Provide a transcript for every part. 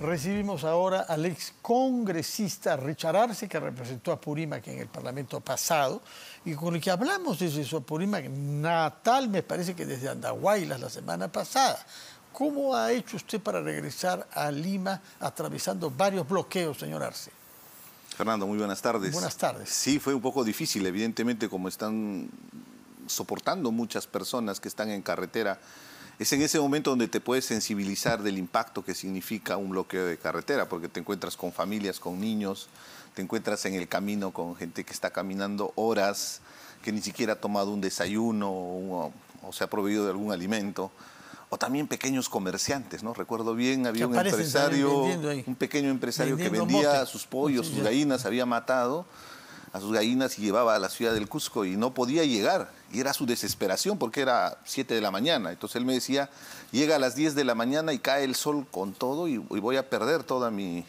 Recibimos ahora al ex congresista Richard Arce, que representó a Purímac en el Parlamento pasado, y con el que hablamos desde su Purímac natal, me parece que desde Andahuaylas la semana pasada. ¿Cómo ha hecho usted para regresar a Lima atravesando varios bloqueos, señor Arce? Fernando, muy buenas tardes. Buenas tardes. Sí, fue un poco difícil, evidentemente, como están soportando muchas personas que están en carretera es en ese momento donde te puedes sensibilizar del impacto que significa un bloqueo de carretera, porque te encuentras con familias, con niños, te encuentras en el camino con gente que está caminando horas, que ni siquiera ha tomado un desayuno o, se ha proveído de algún alimento. O también pequeños comerciantes, ¿no? Recuerdo bien, había un empresario, un pequeño empresario que vendía sus pollos, sus gallinas, había matado a sus gallinas y llevaba a la ciudad del Cusco y no podía llegar. Y era su desesperación porque era 7 de la mañana. Entonces él me decía, llega a las 10 de la mañana y cae el sol con todo y, voy a perder toda mi...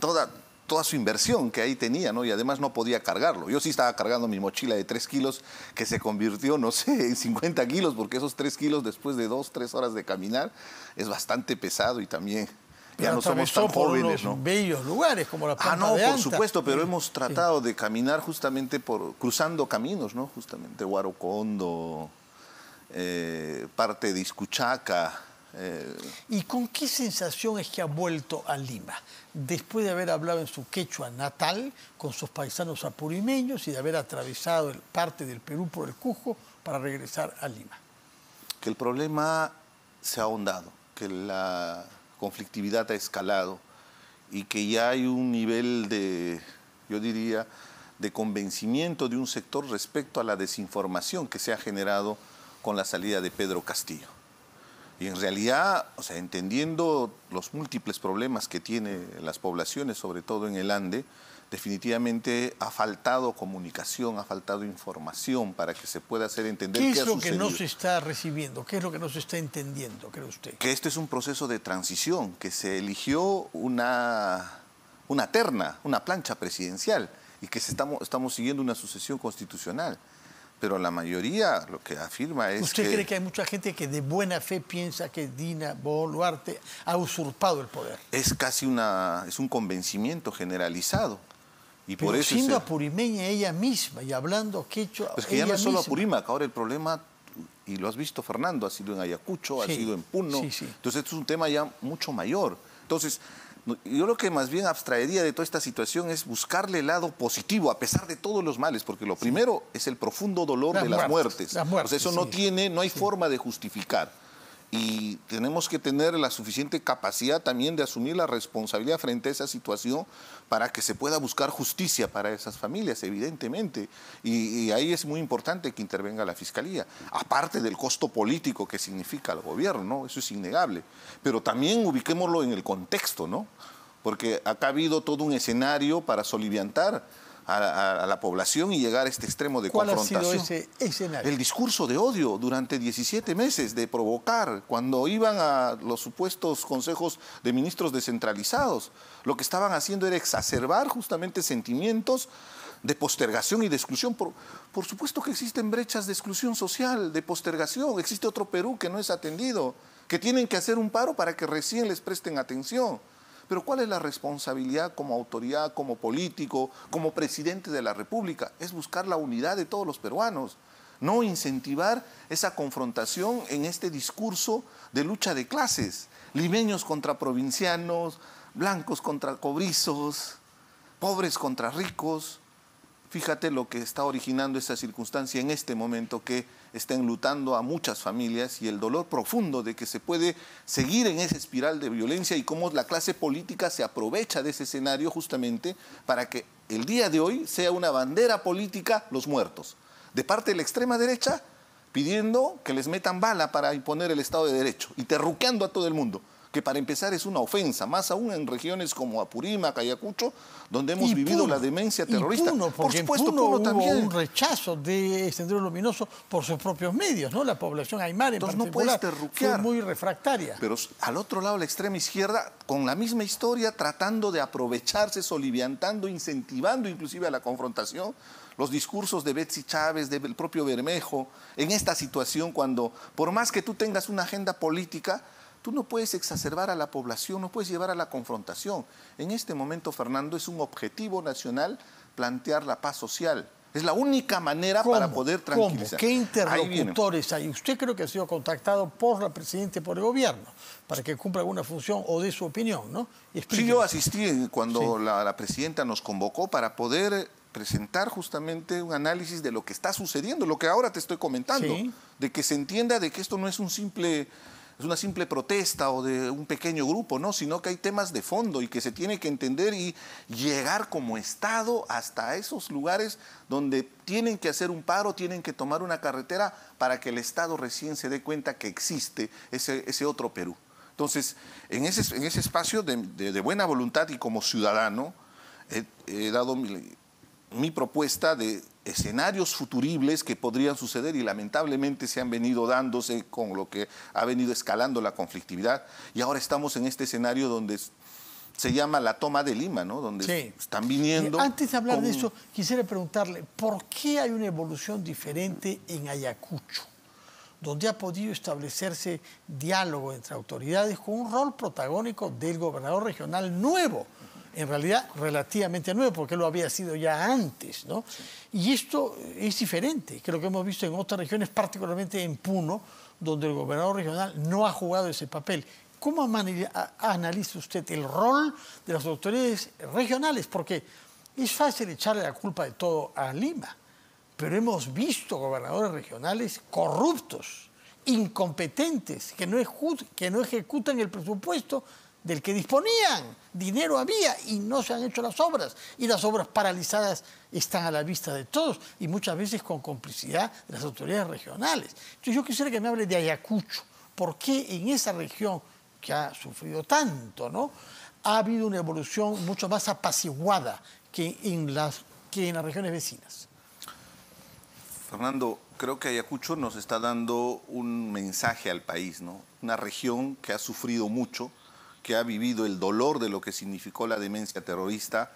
Toda, toda su inversión que ahí tenía, ¿no? Y además no podía cargarlo. Yo sí estaba cargando mi mochila de 3 kilos, que se convirtió, no sé, en 50 kilos, porque esos 3 kilos después de 2, 3 horas de caminar es bastante pesado y también ya no somos tan jóvenes, ¿no? Bellos lugares como la Pampa Ah, no, por supuesto, pero hemos tratado de caminar justamente por cruzando caminos, ¿no? Justamente Huarocondo, eh, parte de Iscuchaca. Eh. ¿Y con qué sensación es que ha vuelto a Lima? Después de haber hablado en su quechua natal con sus paisanos apurimeños y de haber atravesado el, parte del Perú por el Cujo para regresar a Lima. Que el problema se ha ahondado, que la conflictividad ha escalado y que ya hay un nivel de, yo diría, de convencimiento de un sector respecto a la desinformación que se ha generado con la salida de Pedro Castillo. Y en realidad, o sea, entendiendo los múltiples problemas que tiene las poblaciones, sobre todo en el Ande, definitivamente ha faltado comunicación, ha faltado información para que se pueda hacer entender qué, es lo que no se está recibiendo, qué es lo que no se está entendiendo, cree usted. Que este es un proceso de transición, que se eligió una, una terna, una plancha presidencial y que estamos, estamos siguiendo una sucesión constitucional. Pero la mayoría lo que afirma es. ¿Usted cree que hay mucha gente que de buena fe piensa que Dina Boluarte ha usurpado el poder? Es casi una, es un convencimiento generalizado y siendo apurimeña ella misma y hablando quechua. Pues que ya no es solo misma. ahora el problema, y lo has visto Fernando, ha sido en Ayacucho, ha sido en Puno. Entonces esto es un tema ya mucho mayor. Entonces, yo lo que más bien abstraería de toda esta situación es buscarle el lado positivo, a pesar de todos los males, porque lo primero es el profundo dolor de las muertes. Las muertes eso no tiene, no hay forma de justificar y tenemos que tener la suficiente capacidad también de asumir la responsabilidad frente a esa situación para que se pueda buscar justicia para esas familias, evidentemente. Y, ahí es muy importante que intervenga la Fiscalía, aparte del costo político que significa el gobierno, eso es innegable. Pero también ubiquémoslo en el contexto, ¿no? porque acá ha habido todo un escenario para soliviantar a, la población y llegar a este extremo de ¿Cuál confrontación. Ha sido ese escenario? El discurso de odio durante 17 meses, de provocar, cuando iban a los supuestos consejos de ministros descentralizados, lo que estaban haciendo era exacerbar justamente sentimientos de postergación y de exclusión. Por, por, supuesto que existen brechas de exclusión social, de postergación. Existe otro Perú que no es atendido, que tienen que hacer un paro para que recién les presten atención. Pero ¿cuál es la responsabilidad como autoridad, como político, como presidente de la República? Es buscar la unidad de todos los peruanos, no incentivar esa confrontación en este discurso de lucha de clases, limeños contra provincianos, blancos contra cobrizos, pobres contra ricos. Fíjate lo que está originando esa circunstancia en este momento que está enlutando a muchas familias y el dolor profundo de que se puede seguir en esa espiral de violencia y cómo la clase política se aprovecha de ese escenario justamente para que el día de hoy sea una bandera política los muertos. De parte de la extrema derecha pidiendo que les metan bala para imponer el Estado de Derecho y terruqueando a todo el mundo que para empezar es una ofensa, más aún en regiones como Apurímac, Ayacucho, donde hemos vivido la demencia terrorista. por supuesto, en también hubo un rechazo de Sendero Luminoso por sus propios medios, ¿no? La población aymara en particular fue muy refractaria. Pero al otro lado la extrema izquierda con la misma historia tratando de aprovecharse, soliviantando, incentivando inclusive a la confrontación los discursos de Betsy Chávez, del propio Bermejo, en esta situación cuando por más que tú tengas una agenda política, Tú no puedes exacerbar a la población, no puedes llevar a la confrontación. En este momento, Fernando, es un objetivo nacional plantear la paz social. Es la única manera para poder tranquilizar. ¿Cómo? ¿Qué interlocutores hay? Usted creo que ha sido contactado por la Presidenta y por el gobierno para que cumpla alguna función o dé su opinión, ¿no? Sí, yo asistí cuando la, Presidenta nos convocó para poder presentar justamente un análisis de lo que está sucediendo, lo que ahora te estoy comentando, de que se entienda de que esto no es un simple una simple protesta o de un pequeño grupo, no, sino que hay temas de fondo y que se tiene que entender y llegar como Estado hasta esos lugares donde tienen que hacer un paro, tienen que tomar una carretera para que el Estado recién se dé cuenta que existe ese, otro Perú. Entonces, en ese, espacio de, buena voluntad y como ciudadano, he, dado mi propuesta de escenarios futuribles que podrían suceder y lamentablemente se han venido dándose con lo que ha venido escalando la conflictividad y ahora estamos en este escenario donde se llama la toma de Lima, ¿no? Donde están viniendo. antes de hablar de eso, quisiera preguntarle, ¿por qué hay una evolución diferente en Ayacucho, donde ha podido establecerse diálogo entre autoridades con un rol protagónico del gobernador regional nuevo? en realidad relativamente nuevo, porque lo había sido ya antes, ¿no? Y esto es diferente, que lo que hemos visto en otras regiones, particularmente en Puno, donde el gobernador regional no ha jugado ese papel. ¿Cómo analiza usted el rol de las autoridades regionales? Porque es fácil echarle la culpa de todo a Lima, pero hemos visto gobernadores regionales corruptos, incompetentes, que no ejecutan el presupuesto del que disponían. Dinero había y no se han hecho las obras. Y las obras paralizadas están a la vista de todos y muchas veces con complicidad de las autoridades regionales. Entonces yo quisiera que me hable de Ayacucho. porque en esa región que ha sufrido tanto, ¿no? ha habido una evolución mucho más apaciguada que en las, que en las regiones vecinas? Fernando, creo que Ayacucho nos está dando un mensaje al país, ¿no? Una región que ha sufrido mucho, que ha vivido el dolor de lo que significó la demencia terrorista,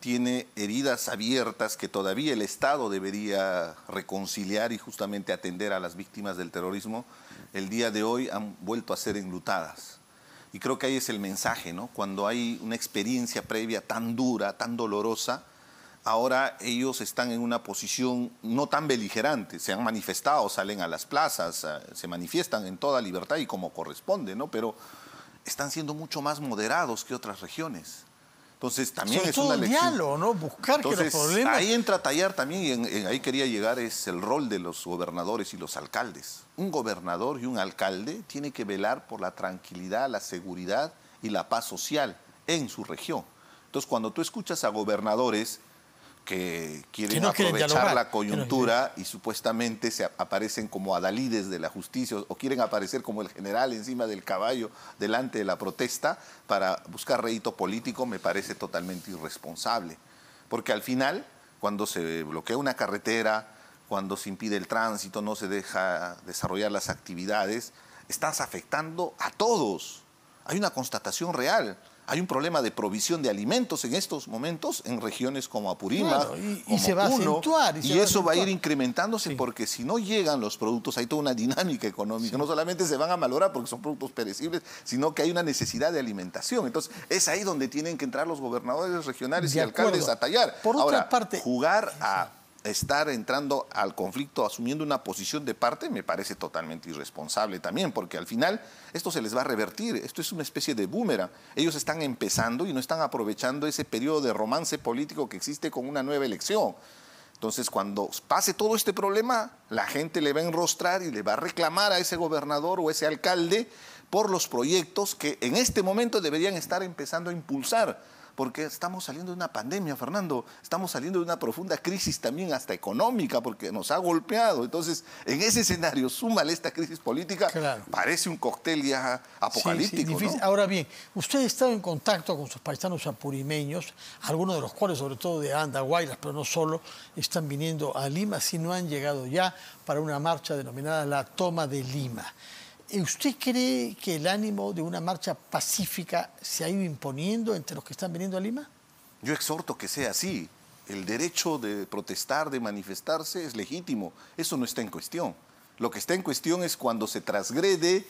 tiene heridas abiertas que todavía el Estado debería reconciliar y justamente atender a las víctimas del terrorismo, el día de hoy han vuelto a ser enlutadas. Y creo que ahí es el mensaje, ¿no? Cuando hay una experiencia previa tan dura, tan dolorosa, ahora ellos están en una posición no tan beligerante, se han manifestado, salen a las plazas, eh, se manifiestan en toda libertad y como corresponde, ¿no? Pero están siendo mucho más moderados que otras regiones. Entonces también es una lección. diálogo, ¿no? Buscar que los problemas... Ahí entra Tallar también, y ahí quería llegar, es el rol de los gobernadores y los alcaldes. Un gobernador y un alcalde tiene que velar por la tranquilidad, la seguridad y la paz social en su región. Entonces, cuando tú escuchas a gobernadores que quieren aprovechar la coyuntura y supuestamente se aparecen como adalides de la justicia o quieren aparecer como el general encima del caballo delante de la protesta para buscar rédito político me parece totalmente irresponsable. Porque al final, cuando se bloquea una carretera, cuando se impide el tránsito, no se deja desarrollar las actividades, estás afectando a todos. Hay una constatación real. Hay un problema de provisión de alimentos en estos momentos en regiones como Apurímac. y, se va a acentuar. Y, eso va a ir incrementándose porque si no llegan los productos, hay toda una dinámica económica. No solamente se van a malograr porque son productos perecibles, sino que hay una necesidad de alimentación. Entonces, es ahí donde tienen que entrar los gobernadores regionales y alcaldes a tallar. Por otra parte, jugar a estar entrando al conflicto asumiendo una posición de parte me parece totalmente irresponsable también, porque al final esto se les va a revertir, esto es una especie de boomerang. Ellos están empezando y no están aprovechando ese periodo de romance político que existe con una nueva elección. Entonces, cuando pase todo este problema, la gente le va a enrostrar y le va a reclamar a ese gobernador o ese alcalde por los proyectos que en este momento deberían estar empezando a impulsar porque estamos saliendo de una pandemia, Fernando, estamos saliendo de una profunda crisis también hasta económica, porque nos ha golpeado. Entonces, en ese escenario, súmale esta crisis política, claro. parece un cóctel ya apocalíptico. Ahora bien, usted ha estado en contacto con sus paisanos apurimeños, algunos de los cuales, sobre todo de Anda, pero no solo, están viniendo a Lima, si no han llegado ya para una marcha denominada la toma de Lima. ¿Usted cree que el ánimo de una marcha pacífica se ha ido imponiendo entre los que están viniendo a Lima? Yo exhorto que sea así. El derecho de protestar, de manifestarse es legítimo. Eso no está en cuestión. Lo que está en cuestión es cuando se trasgrede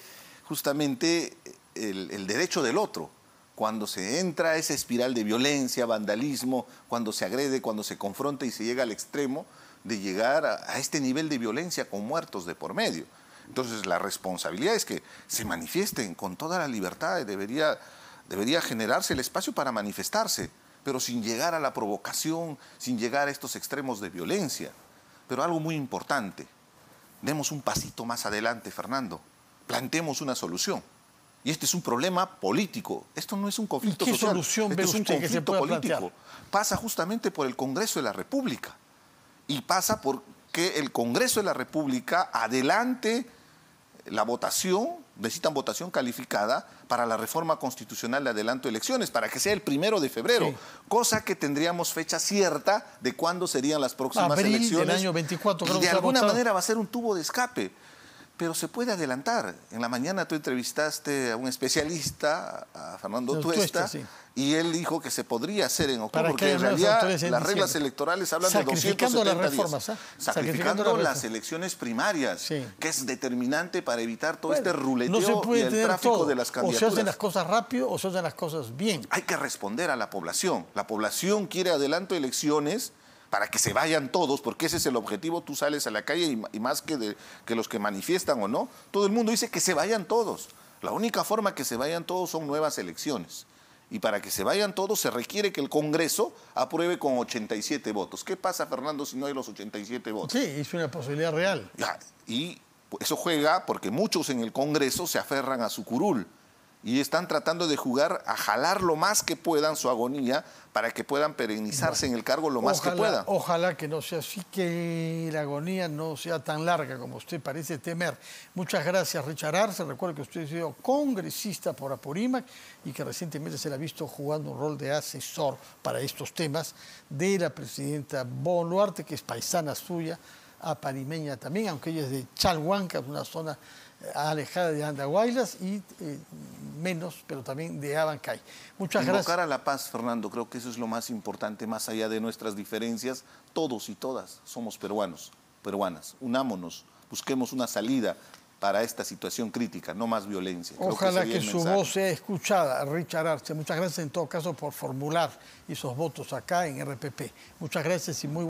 justamente el, derecho del otro, cuando se entra a esa espiral de violencia, vandalismo, cuando se agrede, cuando se confronta y se llega al extremo de llegar a este nivel de violencia con muertos de por medio. Entonces la responsabilidad es que se manifiesten con toda la libertad, debería, debería generarse el espacio para manifestarse, pero sin llegar a la provocación, sin llegar a estos extremos de violencia. Pero algo muy importante, demos un pasito más adelante, Fernando, Plantemos una solución. Y este es un problema político. Esto no es un conflicto social. Solución este es un conflicto político. Pasa justamente por el Congreso de la República. Y pasa por que el Congreso de la República adelante la votación, necesitan votación calificada para la reforma constitucional de adelanto de elecciones, para que sea el primero de febrero, cosa que tendríamos fecha cierta de cuándo serían las próximas elecciones. año 24, y de alguna manera va a ser un tubo de escape pero se puede adelantar. En la mañana tú entrevistaste a un especialista, a Fernando Tuesta, y él dijo que se podría hacer en octubre, porque en realidad las reglas electorales hablan de 270 ¿ah? las reformas, Sacrificando, las elecciones primarias, que es determinante para evitar todo este ruleteo y el tráfico de las candidaturas. O se hacen las cosas rápido o se hacen las cosas bien. Hay que responder a la población. La población quiere adelanto elecciones para que se vayan todos, porque ese es el objetivo, tú sales a la calle y, más que, de, que los que manifiestan o no, todo el mundo dice que se vayan todos. La única forma que se vayan todos son nuevas elecciones. Y para que se vayan todos se requiere que el Congreso apruebe con 87 votos. ¿Qué pasa, Fernando, si no hay los 87 votos? Sí, es una posibilidad real. y eso juega porque muchos en el Congreso se aferran a su curul y están tratando de jugar a jalar lo más que puedan su agonía para que puedan perenizarse en el cargo lo más que puedan. Ojalá que no sea así, que la agonía no sea tan larga como usted parece temer. Muchas gracias, Richard Arce. Recuerdo que usted ha sido congresista por Apurímac y que recientemente se le ha visto jugando un rol de asesor para estos temas de la presidenta Boluarte, que es paisana suya, aparimeña también, aunque ella es de Chalhuanca, una zona eh, alejada de Andahuaylas y eh, menos, pero también de Abancay. Muchas Invocar gracias. a la paz, Fernando, creo que eso es lo más importante, más allá de nuestras diferencias. Todos y todas somos peruanos, peruanas. Unámonos, busquemos una salida para esta situación crítica, no más violencia. Ojalá que, su voz sea escuchada, Richard Arce. Muchas gracias en todo caso por formular esos votos acá en RPP. Muchas gracias y muy